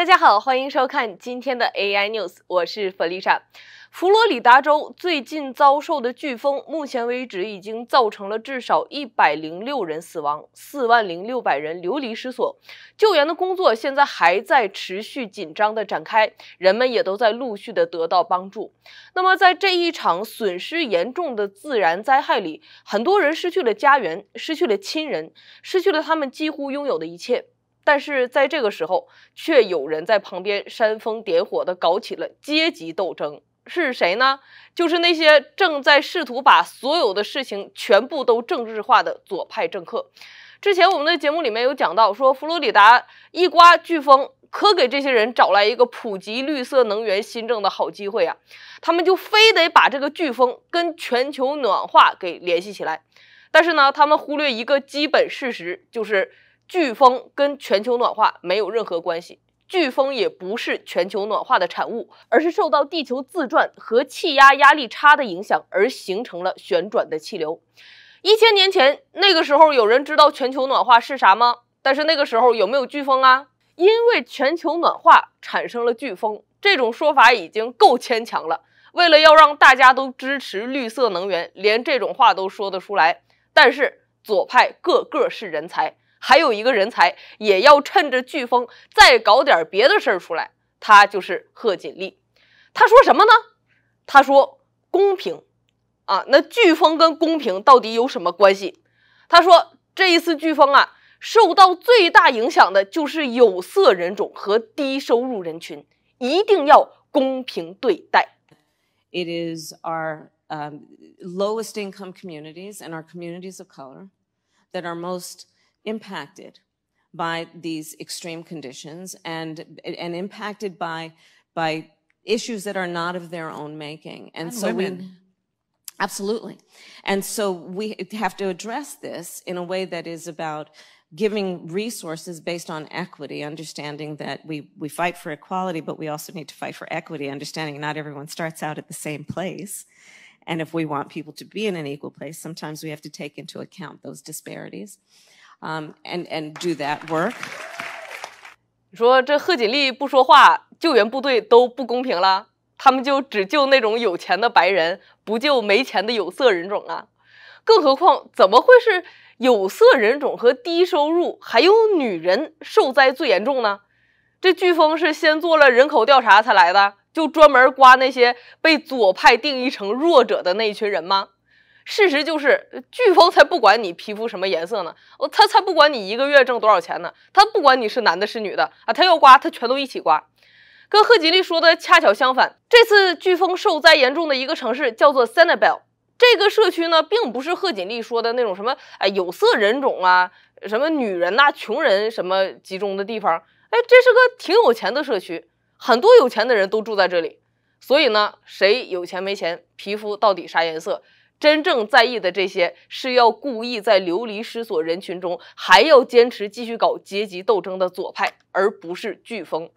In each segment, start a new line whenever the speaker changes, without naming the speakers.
大家好，欢迎收看今天的 AI News，我是弗丽莎。佛罗里达州最近遭受的飓风，目前为止已经造成了至少一百零六人死亡，四万零六百人流离失所。救援的工作现在还在持续紧张的展开，人们也都在陆续的得到帮助。那么，在这一场损失严重的自然灾害里，很多人失去了家园，失去了亲人，失去了他们几乎拥有的一切。但是在这个时候，却有人在旁边煽风点火的搞起了阶级斗争，是谁呢？就是那些正在试图把所有的事情全部都政治化的左派政客。之前我们的节目里面有讲到，说佛罗里达一刮飓风，可给这些人找来一个普及绿色能源新政的好机会啊，他们就非得把这个飓风跟全球暖化给联系起来。但是呢，他们忽略一个基本事实，就是。飓风跟全球暖化没有任何关系，飓风也不是全球暖化的产物，而是受到地球自转和气压压力差的影响而形成了旋转的气流。一千年前那个时候，有人知道全球暖化是啥吗？但是那个时候有没有飓风啊？因为全球暖化产生了飓风，这种说法已经够牵强了。为了要让大家都支持绿色能源，连这种话都说得出来。但是左派个个是人才。还有一个人才，也要趁着飓风再搞点别的事儿出来。他就是贺锦丽，他说什么呢？他说公平啊！那飓风跟公平到底有什么关系？他说这一次飓风啊，受到最大影响的就是有色人种和低收入人群，一定要公平对待。It is our um lowest income communities and our communities of color that are most impacted by these extreme conditions and, and impacted by, by issues that are not of their own making. And, and so women. we absolutely. And so we have to address this in a way that is about giving resources based on equity, understanding that we, we fight for equality, but we also need to fight for equity, understanding not everyone starts out at the same place. And if we want people to be in an equal place, sometimes we have to take into account those disparities. and and do that work。你说这贺锦丽不说话，救援部队都不公平了，他们就只救那种有钱的白人，不救没钱的有色人种啊？更何况怎么会是有色人种和低收入还有女人受灾最严重呢？这飓风是先做了人口调查才来的，就专门刮那些被左派定义成弱者的那一群人吗？事实就是，飓风才不管你皮肤什么颜色呢，哦，他才不管你一个月挣多少钱呢，他不管你是男的是女的啊，他要刮他全都一起刮，跟贺锦丽说的恰巧相反。这次飓风受灾严重的一个城市叫做 s e n e b e l 这个社区呢，并不是贺锦丽说的那种什么哎有色人种啊，什么女人呐、穷人什么集中的地方，哎，这是个挺有钱的社区，很多有钱的人都住在这里，所以呢，谁有钱没钱，皮肤到底啥颜色？真正在意的这些，是要故意在流离失所人群中，还要坚持继续搞阶级斗争的左派，而不是飓风。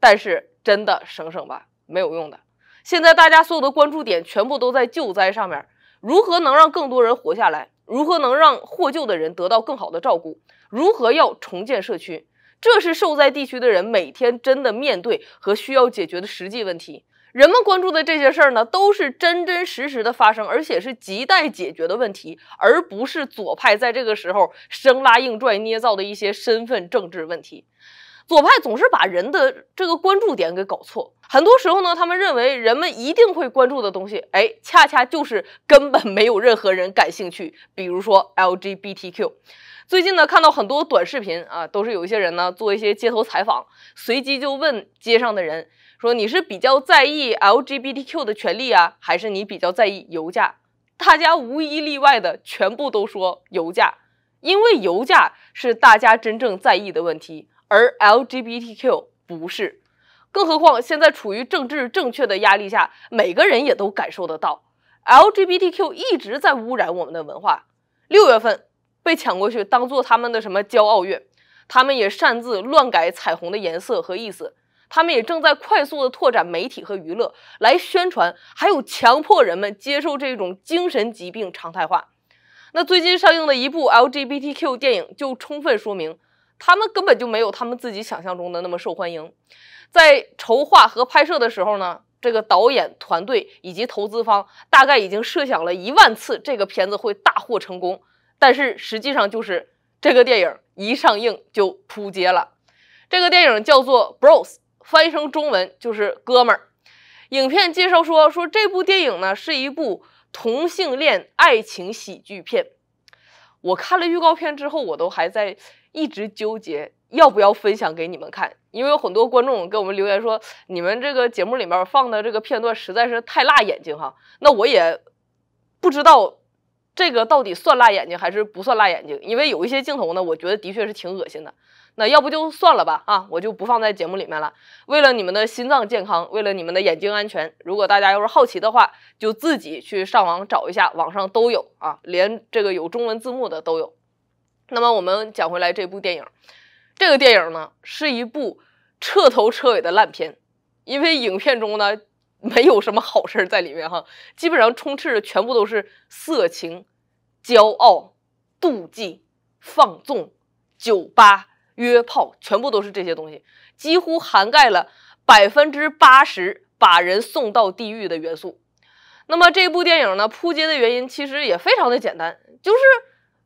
但是真的省省吧，没有用的。现在大家所有的关注点全部都在救灾上面，如何能让更多人活下来？如何能让获救的人得到更好的照顾？如何要重建社区？这是受灾地区的人每天真的面对和需要解决的实际问题。人们关注的这些事儿呢，都是真真实实的发生，而且是亟待解决的问题，而不是左派在这个时候生拉硬拽捏造的一些身份政治问题。左派总是把人的这个关注点给搞错，很多时候呢，他们认为人们一定会关注的东西，哎，恰恰就是根本没有任何人感兴趣。比如说 LGBTQ，最近呢，看到很多短视频啊，都是有一些人呢做一些街头采访，随机就问街上的人。说你是比较在意 LGBTQ 的权利啊，还是你比较在意油价？大家无一例外的全部都说油价，因为油价是大家真正在意的问题，而 LGBTQ 不是。更何况现在处于政治正确的压力下，每个人也都感受得到，LGBTQ 一直在污染我们的文化。六月份被抢过去当做他们的什么骄傲月，他们也擅自乱改彩虹的颜色和意思。他们也正在快速的拓展媒体和娱乐来宣传，还有强迫人们接受这种精神疾病常态化。那最近上映的一部 LGBTQ 电影就充分说明，他们根本就没有他们自己想象中的那么受欢迎。在筹划和拍摄的时候呢，这个导演团队以及投资方大概已经设想了一万次这个片子会大获成功，但是实际上就是这个电影一上映就扑街了。这个电影叫做《Bros》。翻译成中文就是“哥们儿”。影片介绍说，说这部电影呢是一部同性恋爱情喜剧片。我看了预告片之后，我都还在一直纠结要不要分享给你们看，因为有很多观众给我们留言说，你们这个节目里面放的这个片段实在是太辣眼睛哈。那我也不知道。这个到底算辣眼睛还是不算辣眼睛？因为有一些镜头呢，我觉得的确是挺恶心的。那要不就算了吧啊，我就不放在节目里面了。为了你们的心脏健康，为了你们的眼睛安全，如果大家要是好奇的话，就自己去上网找一下，网上都有啊，连这个有中文字幕的都有。那么我们讲回来这部电影，这个电影呢是一部彻头彻尾的烂片，因为影片中呢。没有什么好事儿在里面哈，基本上充斥的全部都是色情、骄傲、妒忌、放纵、酒吧、约炮，全部都是这些东西，几乎涵盖了百分之八十把人送到地狱的元素。那么这部电影呢，扑街的原因其实也非常的简单，就是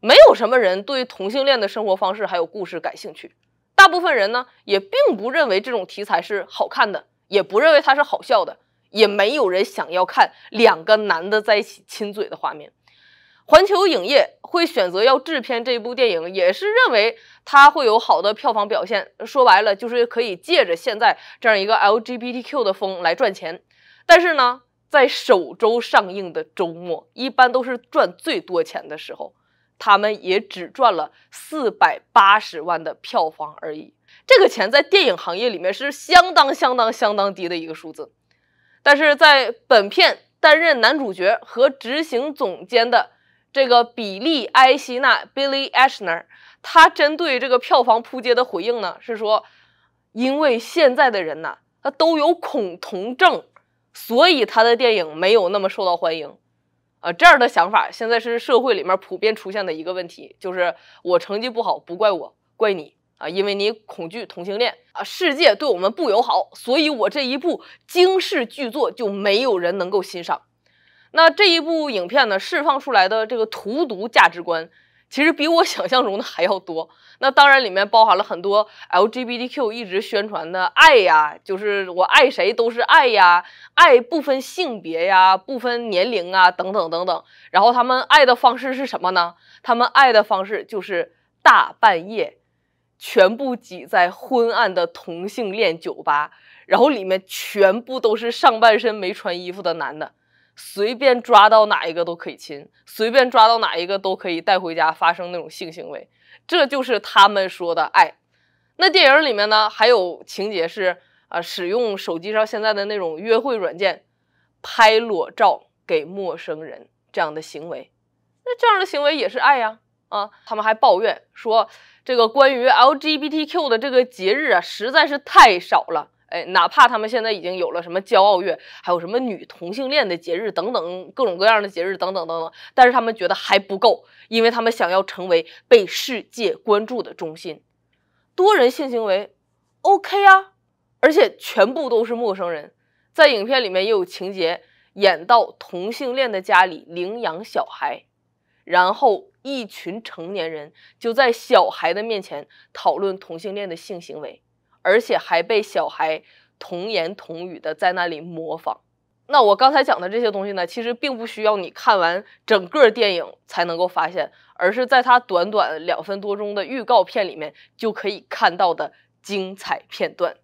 没有什么人对同性恋的生活方式还有故事感兴趣，大部分人呢也并不认为这种题材是好看的，也不认为它是好笑的。也没有人想要看两个男的在一起亲嘴的画面。环球影业会选择要制片这部电影，也是认为它会有好的票房表现。说白了，就是可以借着现在这样一个 LGBTQ 的风来赚钱。但是呢，在首周上映的周末，一般都是赚最多钱的时候，他们也只赚了四百八十万的票房而已。这个钱在电影行业里面是相当相当相当低的一个数字。但是在本片担任男主角和执行总监的这个比利埃希纳 （Billy Ashner），他针对这个票房扑街的回应呢，是说，因为现在的人呢，他都有恐同症，所以他的电影没有那么受到欢迎。啊，这样的想法现在是社会里面普遍出现的一个问题，就是我成绩不好不怪我，怪你。啊，因为你恐惧同性恋啊，世界对我们不友好，所以我这一部惊世巨作就没有人能够欣赏。那这一部影片呢，释放出来的这个荼毒价值观，其实比我想象中的还要多。那当然里面包含了很多 LGBTQ 一直宣传的爱呀，就是我爱谁都是爱呀，爱不分性别呀，不分年龄啊，等等等等。然后他们爱的方式是什么呢？他们爱的方式就是大半夜。全部挤在昏暗的同性恋酒吧，然后里面全部都是上半身没穿衣服的男的，随便抓到哪一个都可以亲，随便抓到哪一个都可以带回家发生那种性行为，这就是他们说的爱。那电影里面呢，还有情节是啊，使用手机上现在的那种约会软件，拍裸照给陌生人这样的行为，那这样的行为也是爱呀。啊，他们还抱怨说，这个关于 LGBTQ 的这个节日啊，实在是太少了。哎，哪怕他们现在已经有了什么骄傲月，还有什么女同性恋的节日等等各种各样的节日等等等等，但是他们觉得还不够，因为他们想要成为被世界关注的中心。多人性行为 OK 啊，而且全部都是陌生人。在影片里面也有情节，演到同性恋的家里领养小孩，然后。一群成年人就在小孩的面前讨论同性恋的性行为，而且还被小孩童言童语的在那里模仿。那我刚才讲的这些东西呢，其实并不需要你看完整个电影才能够发现，而是在它短短两分多钟的预告片里面就可以看到的精彩片段。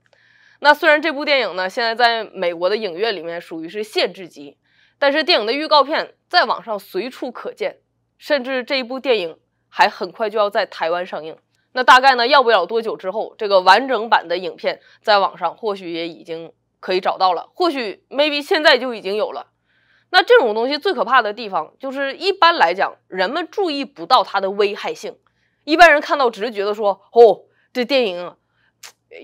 那虽然这部电影呢，现在在美国的影院里面属于是限制级，但是电影的预告片在网上随处可见。甚至这一部电影还很快就要在台湾上映，那大概呢要不了多久之后，这个完整版的影片在网上或许也已经可以找到了，或许 maybe 现在就已经有了。那这种东西最可怕的地方就是，一般来讲，人们注意不到它的危害性，一般人看到只是觉得说，哦，这电影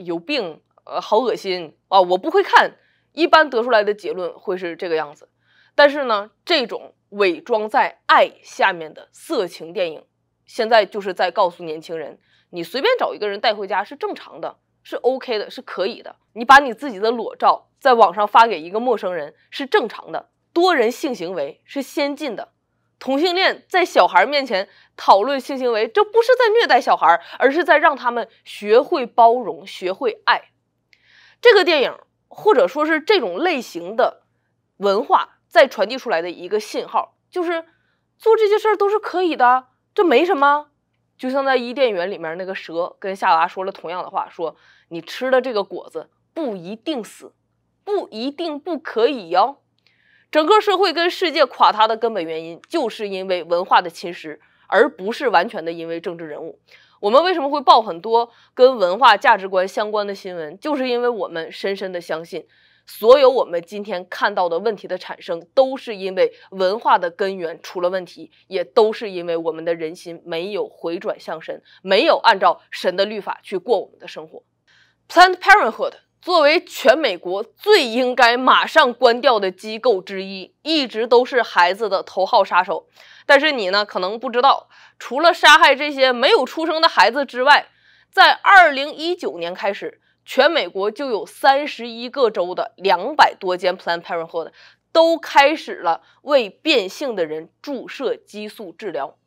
有病，呃，好恶心啊，我不会看。一般得出来的结论会是这个样子。但是呢，这种。伪装在爱下面的色情电影，现在就是在告诉年轻人：你随便找一个人带回家是正常的，是 OK 的，是可以的。你把你自己的裸照在网上发给一个陌生人是正常的，多人性行为是先进的。同性恋在小孩面前讨论性行为，这不是在虐待小孩，而是在让他们学会包容，学会爱。这个电影或者说是这种类型的文化。再传递出来的一个信号，就是做这些事儿都是可以的，这没什么。就像在伊甸园里面，那个蛇跟夏娃说了同样的话，说你吃的这个果子不一定死，不一定不可以哟。整个社会跟世界垮塌的根本原因，就是因为文化的侵蚀，而不是完全的因为政治人物。我们为什么会报很多跟文化价值观相关的新闻，就是因为我们深深的相信。所有我们今天看到的问题的产生，都是因为文化的根源出了问题，也都是因为我们的人心没有回转向神，没有按照神的律法去过我们的生活。Planned Parenthood 作为全美国最应该马上关掉的机构之一，一直都是孩子的头号杀手。但是你呢，可能不知道，除了杀害这些没有出生的孩子之外，在二零一九年开始。全美国就有三十一个州的两百多间 Planned Parenthood 都开始了为变性的人注射激素治疗。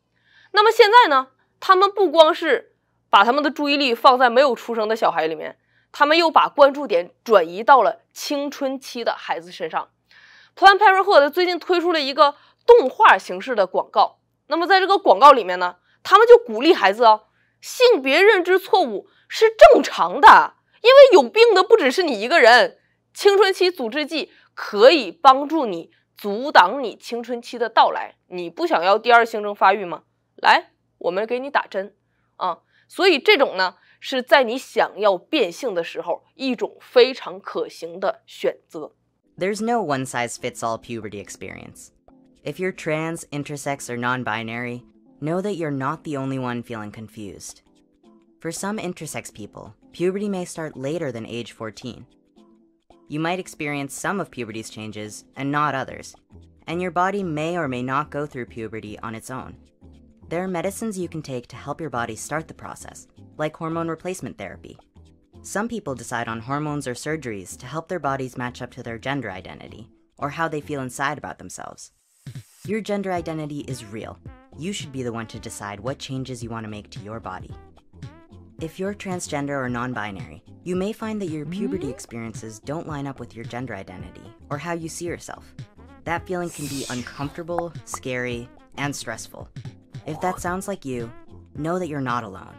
那么现在呢？他们不光是把他们的注意力放在没有出生的小孩里面，他们又把关注点转移到了青春期的孩子身上。Planned Parenthood 最近推出了一个动画形式的广告。那么在这个广告里面呢，他们就鼓励孩子哦，性别认知错误是正常的。因为有病的不只是你一个人，青春期阻滞剂可以帮助你阻挡你青春期的到来。你不想要第二性征发育吗？来，我们给你打针啊！所以这种呢，是在你想要变性的时候，一种非常可行的选择。
There's no one-size-fits-all puberty experience. If you're trans, intersex, or non-binary, know that you're not the only one feeling confused. For some intersex people, puberty may start later than age 14. You might experience some of puberty's changes and not others, and your body may or may not go through puberty on its own. There are medicines you can take to help your body start the process, like hormone replacement therapy. Some people decide on hormones or surgeries to help their bodies match up to their gender identity, or how they feel inside about themselves. Your gender identity is real. You should be the one to decide what changes you want to make to your body. If you're transgender or non binary, you may find that your puberty experiences don't line up with your gender identity or how you see yourself. That feeling can be uncomfortable, scary, and stressful. If that sounds like you, know that you're not alone.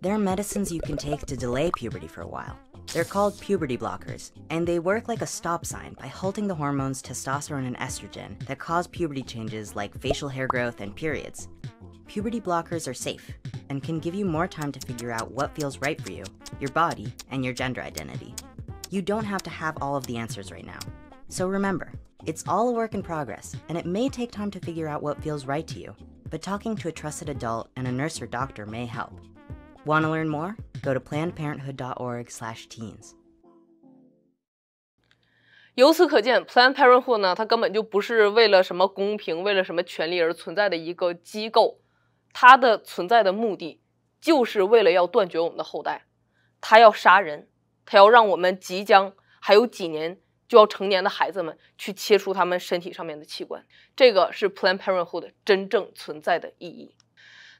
There are medicines you can take to delay puberty for a while. They're called puberty blockers, and they work like a stop sign by halting the hormones testosterone and estrogen that cause puberty changes like facial hair growth and periods puberty blockers are safe and can give you more time to figure out what feels right for you, your body, and your gender identity. You don't have to have all of the answers right now. So remember, it's all a work in progress, and it may take time to figure out what feels right to you, but talking to a trusted adult and a nurse or doctor may help. Want to learn more? Go to plannedparenthood.org/teens. 由
此可见，Planned Parenthood 呢，它根本就不是为了什么公平、为了什么权利而存在的一个机构。它的存在的目的，就是为了要断绝我们的后代。他要杀人，他要让我们即将还有几年就要成年的孩子们去切除他们身体上面的器官。这个是 Planned Parenthood 真正存在的意义。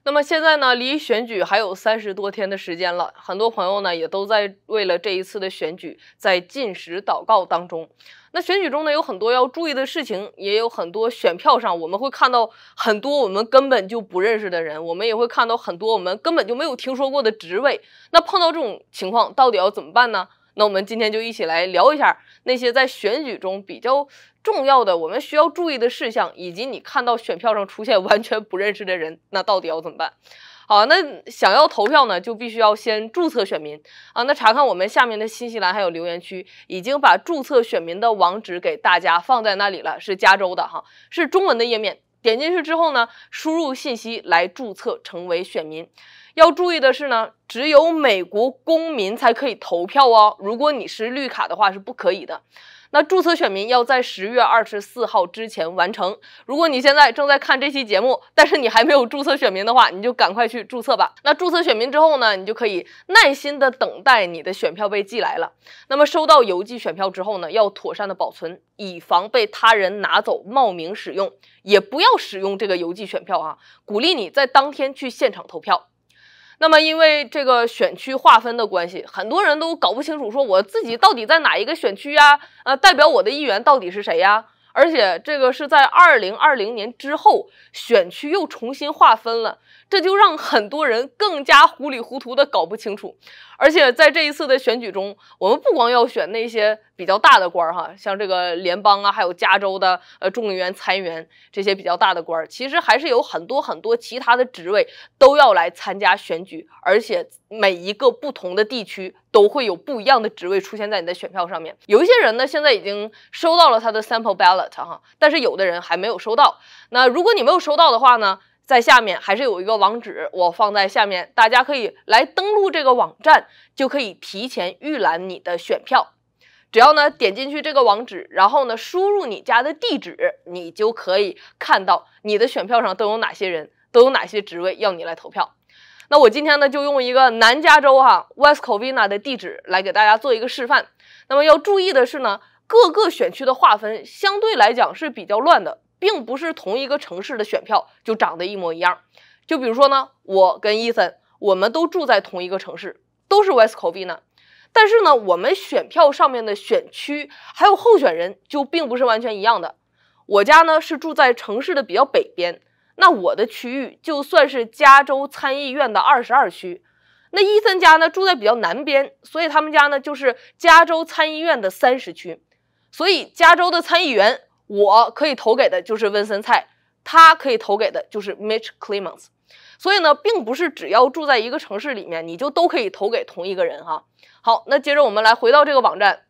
那么现在呢，离选举还有三十多天的时间了，很多朋友呢也都在为了这一次的选举在进食祷告当中。那选举中呢，有很多要注意的事情，也有很多选票上我们会看到很多我们根本就不认识的人，我们也会看到很多我们根本就没有听说过的职位。那碰到这种情况，到底要怎么办呢？那我们今天就一起来聊一下那些在选举中比较重要的我们需要注意的事项，以及你看到选票上出现完全不认识的人，那到底要怎么办？好，那想要投票呢，就必须要先注册选民啊。那查看我们下面的新西兰还有留言区，已经把注册选民的网址给大家放在那里了，是加州的哈，是中文的页面。点进去之后呢，输入信息来注册成为选民。要注意的是呢，只有美国公民才可以投票哦。如果你是绿卡的话，是不可以的。那注册选民要在十月二十四号之前完成。如果你现在正在看这期节目，但是你还没有注册选民的话，你就赶快去注册吧。那注册选民之后呢，你就可以耐心的等待你的选票被寄来了。那么收到邮寄选票之后呢，要妥善的保存，以防被他人拿走冒名使用，也不要使用这个邮寄选票啊。鼓励你在当天去现场投票。那么，因为这个选区划分的关系，很多人都搞不清楚，说我自己到底在哪一个选区呀？呃，代表我的议员到底是谁呀？而且这个是在二零二零年之后，选区又重新划分了，这就让很多人更加糊里糊涂的搞不清楚。而且在这一次的选举中，我们不光要选那些比较大的官儿哈，像这个联邦啊，还有加州的呃众议员、参议员这些比较大的官儿，其实还是有很多很多其他的职位都要来参加选举。而且每一个不同的地区都会有不一样的职位出现在你的选票上面。有一些人呢，现在已经收到了他的 sample ballot。哈，但是有的人还没有收到。那如果你没有收到的话呢，在下面还是有一个网址，我放在下面，大家可以来登录这个网站，就可以提前预览你的选票。只要呢点进去这个网址，然后呢输入你家的地址，你就可以看到你的选票上都有哪些人，都有哪些职位要你来投票。那我今天呢就用一个南加州哈，West Covina 的地址来给大家做一个示范。那么要注意的是呢。各个选区的划分相对来讲是比较乱的，并不是同一个城市的选票就长得一模一样。就比如说呢，我跟伊森，我们都住在同一个城市，都是 West Covina，但是呢，我们选票上面的选区还有候选人就并不是完全一样的。我家呢是住在城市的比较北边，那我的区域就算是加州参议院的二十二区。那伊森家呢住在比较南边，所以他们家呢就是加州参议院的三十区。所以，加州的参议员，我可以投给的就是温森蔡，他可以投给的就是 Mitch Clemens。所以呢，并不是只要住在一个城市里面，你就都可以投给同一个人哈。好，那接着我们来回到这个网站，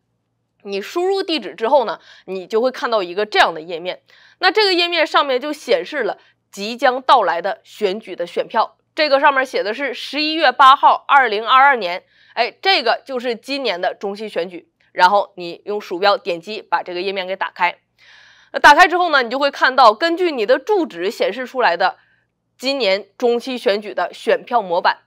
你输入地址之后呢，你就会看到一个这样的页面。那这个页面上面就显示了即将到来的选举的选票，这个上面写的是十一月八号，二零二二年，哎，这个就是今年的中期选举。然后你用鼠标点击，把这个页面给打开。那打开之后呢，你就会看到根据你的住址显示出来的今年中期选举的选票模板。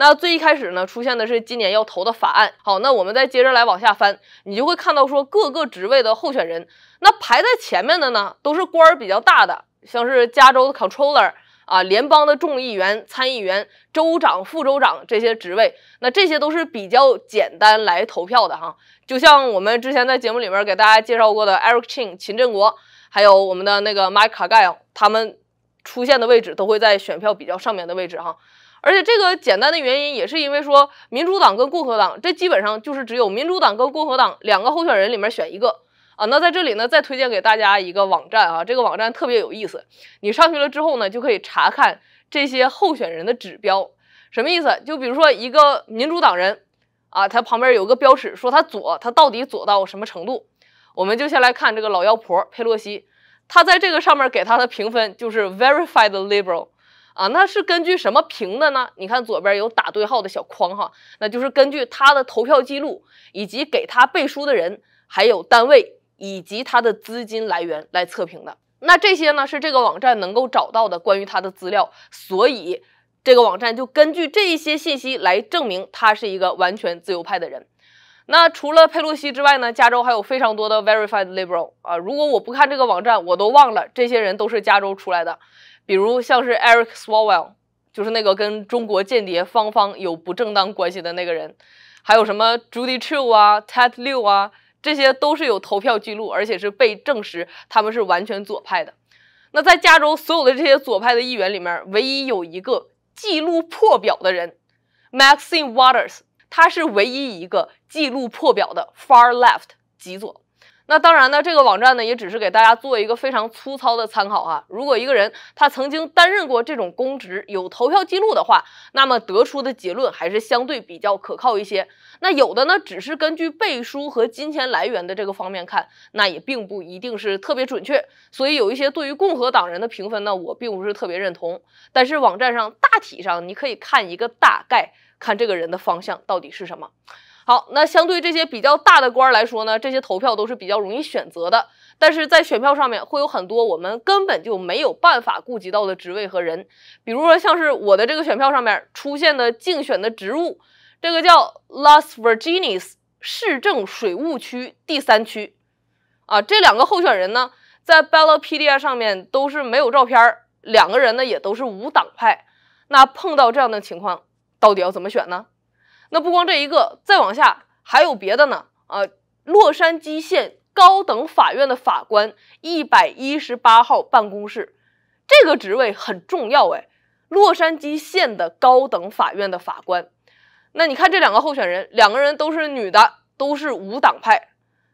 那最一开始呢，出现的是今年要投的法案。好，那我们再接着来往下翻，你就会看到说各个职位的候选人。那排在前面的呢，都是官儿比较大的，像是加州的 controller。啊，联邦的众议员、参议员、州长、副州长这些职位，那这些都是比较简单来投票的哈。就像我们之前在节目里面给大家介绍过的，Eric Ching（ 秦振国）还有我们的那个 Mike Cagle，他们出现的位置都会在选票比较上面的位置哈。而且这个简单的原因也是因为说，民主党跟共和党这基本上就是只有民主党跟共和党两个候选人里面选一个。啊，那在这里呢，再推荐给大家一个网站啊，这个网站特别有意思。你上去了之后呢，就可以查看这些候选人的指标。什么意思？就比如说一个民主党人，啊，他旁边有个标尺，说他左，他到底左到什么程度？我们就先来看这个老妖婆佩洛西，她在这个上面给她的评分就是 verified liberal，啊，那是根据什么评的呢？你看左边有打对号的小框哈，那就是根据他的投票记录，以及给他背书的人还有单位。以及他的资金来源来测评的。那这些呢是这个网站能够找到的关于他的资料，所以这个网站就根据这一些信息来证明他是一个完全自由派的人。那除了佩洛西之外呢，加州还有非常多的 Verified Liberal 啊。如果我不看这个网站，我都忘了这些人都是加州出来的。比如像是 Eric Swalwell，就是那个跟中国间谍芳芳有不正当关系的那个人，还有什么 Judy Chu 啊，Ted l i u 啊。这些都是有投票记录，而且是被证实他们是完全左派的。那在加州所有的这些左派的议员里面，唯一有一个记录破表的人，Maxine Waters，他是唯一一个记录破表的 far left 极左。那当然呢，这个网站呢也只是给大家做一个非常粗糙的参考哈。如果一个人他曾经担任过这种公职，有投票记录的话，那么得出的结论还是相对比较可靠一些。那有的呢，只是根据背书和金钱来源的这个方面看，那也并不一定是特别准确。所以有一些对于共和党人的评分呢，我并不是特别认同。但是网站上大体上你可以看一个大概，看这个人的方向到底是什么。好，那相对这些比较大的官来说呢，这些投票都是比较容易选择的。但是在选票上面会有很多我们根本就没有办法顾及到的职位和人，比如说像是我的这个选票上面出现的竞选的职务，这个叫 Las Virgenes 市政水务区第三区。啊，这两个候选人呢，在 Ballotpedia 上面都是没有照片，两个人呢也都是无党派。那碰到这样的情况，到底要怎么选呢？那不光这一个，再往下还有别的呢。啊，洛杉矶县高等法院的法官一百一十八号办公室，这个职位很重要哎。洛杉矶县的高等法院的法官，那你看这两个候选人，两个人都是女的，都是无党派。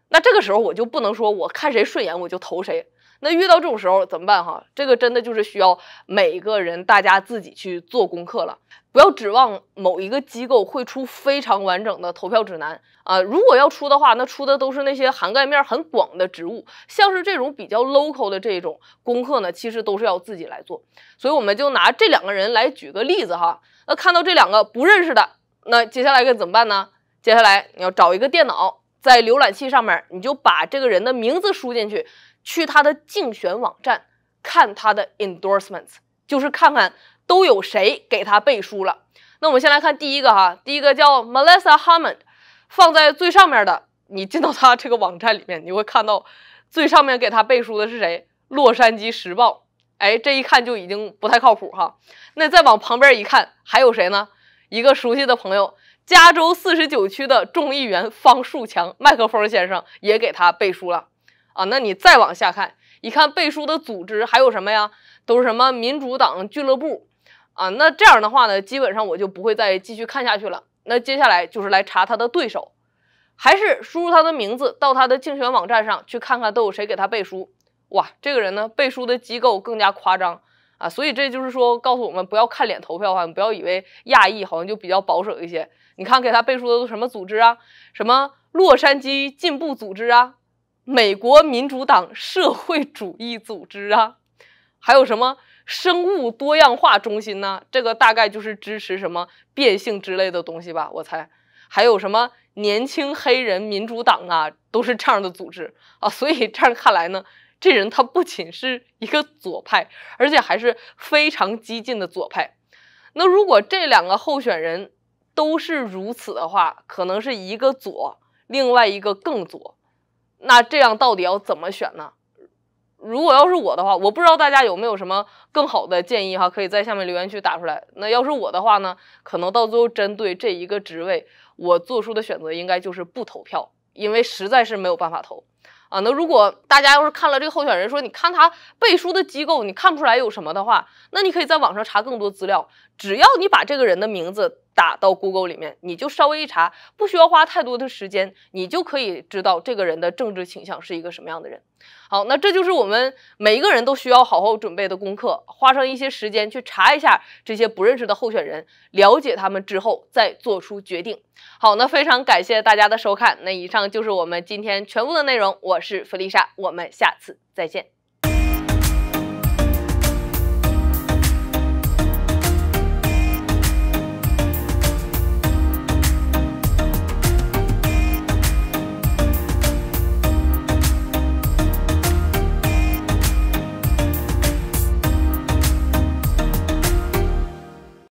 那这个时候我就不能说我看谁顺眼我就投谁。那遇到这种时候怎么办哈？这个真的就是需要每个人大家自己去做功课了，不要指望某一个机构会出非常完整的投票指南啊。如果要出的话，那出的都是那些涵盖面很广的职务，像是这种比较 local 的这种功课呢，其实都是要自己来做。所以我们就拿这两个人来举个例子哈。那看到这两个不认识的，那接下来该怎么办呢？接下来你要找一个电脑，在浏览器上面，你就把这个人的名字输进去。去他的竞选网站看他的 endorsements，就是看看都有谁给他背书了。那我们先来看第一个哈，第一个叫 Melissa Hammond，放在最上面的。你进到他这个网站里面，你会看到最上面给他背书的是谁？《洛杉矶时报》。哎，这一看就已经不太靠谱哈。那再往旁边一看，还有谁呢？一个熟悉的朋友，加州四十九区的众议员方树强，麦克风先生也给他背书了。啊，那你再往下看，一看背书的组织还有什么呀？都是什么民主党俱乐部，啊，那这样的话呢，基本上我就不会再继续看下去了。那接下来就是来查他的对手，还是输入他的名字到他的竞选网站上去看看都有谁给他背书。哇，这个人呢，背书的机构更加夸张啊，所以这就是说告诉我们，不要看脸投票啊，你不要以为亚裔好像就比较保守一些。你看给他背书的都什么组织啊？什么洛杉矶进步组织啊？美国民主党社会主义组织啊，还有什么生物多样化中心呢？这个大概就是支持什么变性之类的东西吧，我猜。还有什么年轻黑人民主党啊，都是这样的组织啊。所以这样看来呢，这人他不仅是一个左派，而且还是非常激进的左派。那如果这两个候选人都是如此的话，可能是一个左，另外一个更左。那这样到底要怎么选呢？如果要是我的话，我不知道大家有没有什么更好的建议哈，可以在下面留言区打出来。那要是我的话呢，可能到最后针对这一个职位，我做出的选择应该就是不投票，因为实在是没有办法投。啊，那如果大家要是看了这个候选人说，你看他背书的机构，你看不出来有什么的话，那你可以在网上查更多资料，只要你把这个人的名字。打到 Google 里面，你就稍微一查，不需要花太多的时间，你就可以知道这个人的政治倾向是一个什么样的人。好，那这就是我们每一个人都需要好好准备的功课，花上一些时间去查一下这些不认识的候选人，了解他们之后再做出决定。好，那非常感谢大家的收看，那以上就是我们今天全部的内容，我是弗丽莎，我们下次再见。